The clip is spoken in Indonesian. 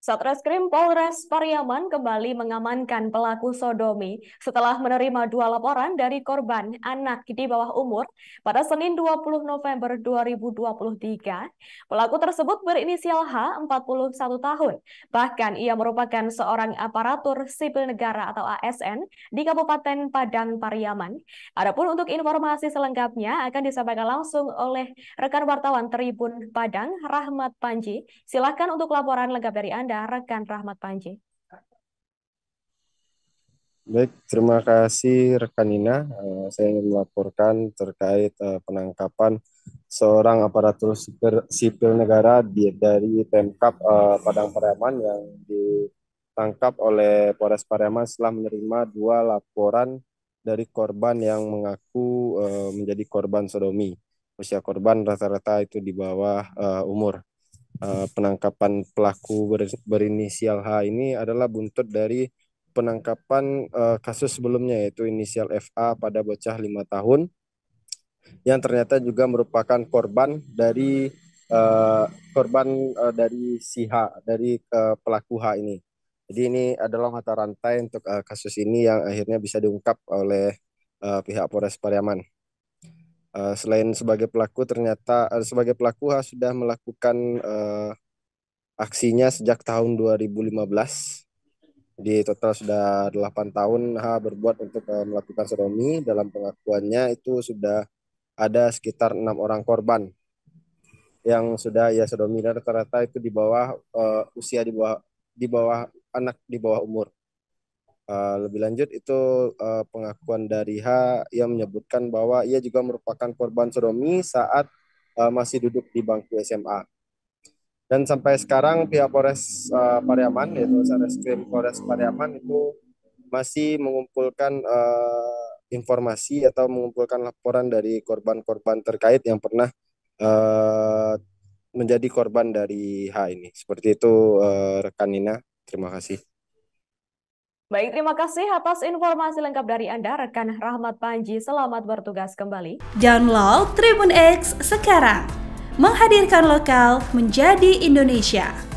Satreskrim Polres Pariaman kembali mengamankan pelaku sodomi setelah menerima dua laporan dari korban anak di bawah umur pada Senin 20 November 2023. Pelaku tersebut berinisial H, 41 tahun. Bahkan ia merupakan seorang aparatur sipil negara atau ASN di Kabupaten Padang Pariaman. Adapun untuk informasi selengkapnya akan disampaikan langsung oleh rekan wartawan Tribun Padang Rahmat Panji. Silakan untuk laporan lengkap dari Anda kepada rekan Rahmat Panji. Baik, terima kasih rekan Nina. Eh, saya ingin melaporkan terkait eh, penangkapan seorang aparatur sipil, negara dari Pemkap eh, Padang Pariaman yang ditangkap oleh Polres Pariaman setelah menerima dua laporan dari korban yang mengaku menjadi korban sodomi. Usia korban rata-rata itu di bawah umur. Eh, penangkapan pelaku ber, berinisial H ini adalah buntut dari penangkapan uh, kasus sebelumnya yaitu inisial FA pada bocah lima tahun yang ternyata juga merupakan korban dari uh, korban uh, dari si H dari uh, pelaku H ini. Jadi ini adalah mata rantai untuk uh, kasus ini yang akhirnya bisa diungkap oleh uh, pihak Polres Pariaman. Eh, selain sebagai pelaku ternyata uh, sebagai pelaku ha, sudah melakukan uh, aksinya sejak tahun 2015 di total sudah 8 tahun ha berbuat untuk uh, melakukan seromi dalam pengakuannya itu sudah ada sekitar enam orang korban yang sudah ya sodomi rata-rata itu di bawah uh, usia di bawah di bawah anak di bawah umur Eh, lebih lanjut itu uh, pengakuan dari H yang menyebutkan bahwa ia juga merupakan korban sodomi saat uh, masih duduk di bangku SMA. Dan sampai sekarang pihak Polres uh, Pariaman yaitu Satreskrim Polres Pariaman itu masih mengumpulkan uh, informasi atau mengumpulkan laporan dari korban-korban terkait yang pernah uh, menjadi korban dari H ini. Seperti itu uh, rekan Nina. Terima kasih. Baik, terima kasih atas informasi lengkap dari Anda, rekan Rahmat Panji. Selamat bertugas kembali. Download Tribun X sekarang. Menghadirkan lokal menjadi Indonesia.